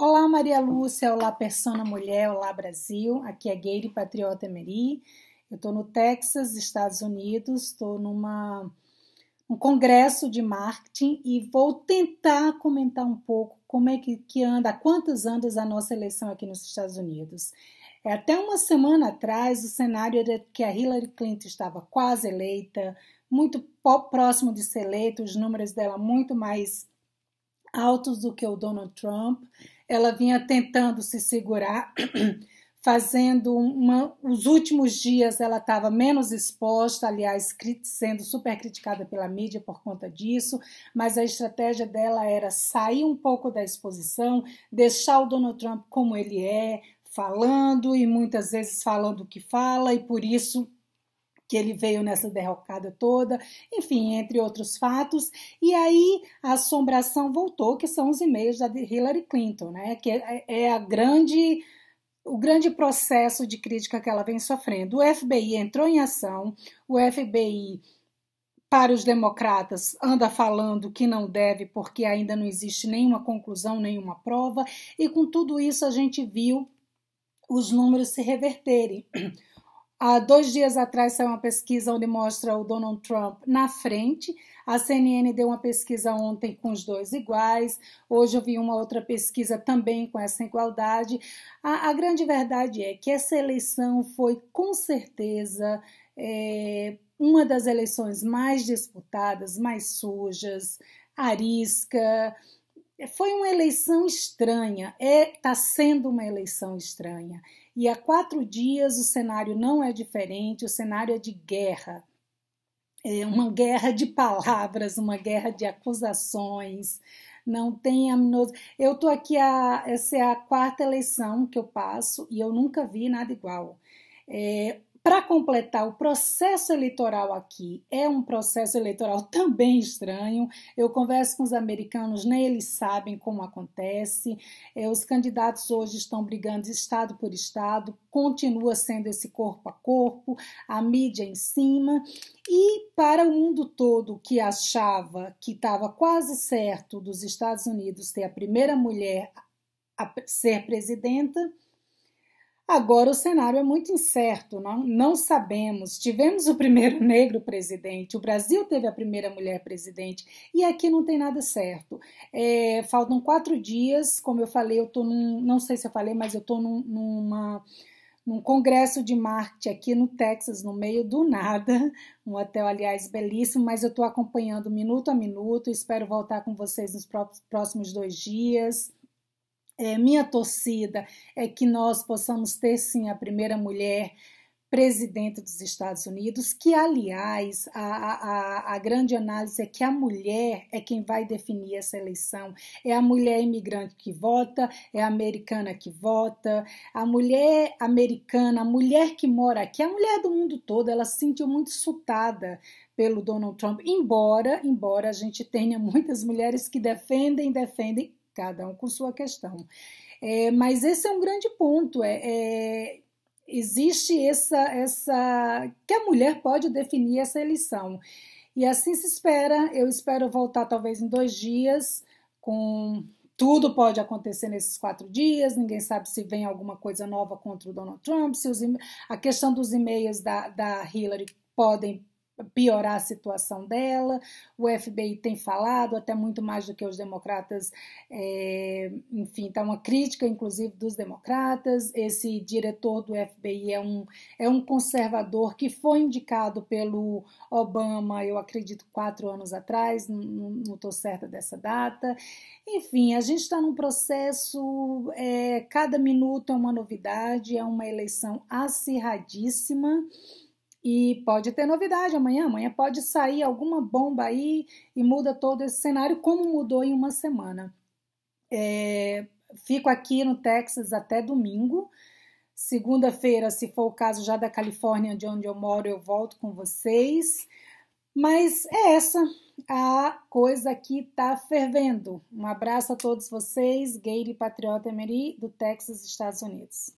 Olá, Maria Lúcia, olá, persona mulher, olá, Brasil. Aqui é Gayle Patriota Emery. Eu estou no Texas, Estados Unidos, estou numa um congresso de marketing e vou tentar comentar um pouco como é que, que anda, há quantos anos a nossa eleição aqui nos Estados Unidos. É, até uma semana atrás, o cenário era que a Hillary Clinton estava quase eleita, muito próximo de ser eleita, os números dela muito mais altos do que o Donald Trump. Ela vinha tentando se segurar, fazendo uma. Os últimos dias ela estava menos exposta, aliás, sendo super criticada pela mídia por conta disso, mas a estratégia dela era sair um pouco da exposição, deixar o Donald Trump como ele é, falando e muitas vezes falando o que fala, e por isso que ele veio nessa derrocada toda, enfim, entre outros fatos. E aí a assombração voltou, que são os e-mails da Hillary Clinton, né? Que é, é a grande o grande processo de crítica que ela vem sofrendo. O FBI entrou em ação, o FBI para os democratas anda falando que não deve porque ainda não existe nenhuma conclusão, nenhuma prova, e com tudo isso a gente viu os números se reverterem. Há dois dias atrás saiu uma pesquisa onde mostra o Donald Trump na frente. A CNN deu uma pesquisa ontem com os dois iguais. Hoje eu vi uma outra pesquisa também com essa igualdade. A, a grande verdade é que essa eleição foi com certeza é, uma das eleições mais disputadas, mais sujas, arisca. É, foi uma eleição estranha, está é, tá sendo uma eleição estranha. E há quatro dias o cenário não é diferente, o cenário é de guerra. É uma guerra de palavras, uma guerra de acusações. Não tem aminoso. Eu estou aqui, a, essa é a quarta eleição que eu passo e eu nunca vi nada igual. É, para completar, o processo eleitoral aqui é um processo eleitoral também estranho. Eu converso com os americanos, nem né, eles sabem como acontece. É, os candidatos hoje estão brigando estado por estado, continua sendo esse corpo a corpo, a mídia em cima. E para o mundo todo que achava que estava quase certo dos Estados Unidos ter a primeira mulher a ser presidenta, Agora o cenário é muito incerto, não, não sabemos. Tivemos o primeiro negro presidente, o Brasil teve a primeira mulher presidente, e aqui não tem nada certo. É, faltam quatro dias, como eu falei, eu tô num. Não sei se eu falei, mas eu estou num, numa num congresso de marketing aqui no Texas, no meio do nada, um hotel, aliás, belíssimo, mas eu estou acompanhando minuto a minuto, espero voltar com vocês nos próximos dois dias. É, minha torcida é que nós possamos ter sim a primeira mulher presidente dos Estados Unidos, que, aliás, a, a, a, grande análise é que a mulher é quem vai definir essa eleição. É a mulher imigrante que vota, é a americana que vota, a mulher americana, a mulher que mora aqui, a mulher do mundo todo, ela se sentiu muito insultada pelo Donald Trump, embora, embora a gente tenha muitas mulheres que defendem, defendem cada um com sua questão. É, mas esse é um grande ponto. É, é, existe essa, essa. que a mulher pode definir essa eleição. E assim se espera. Eu espero voltar talvez em dois dias com tudo pode acontecer nesses quatro dias, ninguém sabe se vem alguma coisa nova contra o Donald Trump, se os, a questão dos e-mails da, da Hillary podem piorar a situação dela. O FBI tem falado até muito mais do que os democratas, é, enfim, está uma crítica, inclusive, dos democratas. Esse diretor do FBI é um, é um conservador que foi indicado pelo Obama, eu acredito, quatro anos atrás, não estou certa dessa data. Enfim, a gente está num processo, é, cada minuto é uma novidade, é uma eleição acirradíssima. E pode ter novidade amanhã. Amanhã pode sair alguma bomba aí e muda todo esse cenário, como mudou em uma semana. É, fico aqui no Texas até domingo. Segunda-feira, se for o caso já da Califórnia, de onde eu moro, eu volto com vocês. Mas é essa, a coisa que está fervendo. Um abraço a todos vocês, Gayle Patriota Emery, do Texas, Estados Unidos.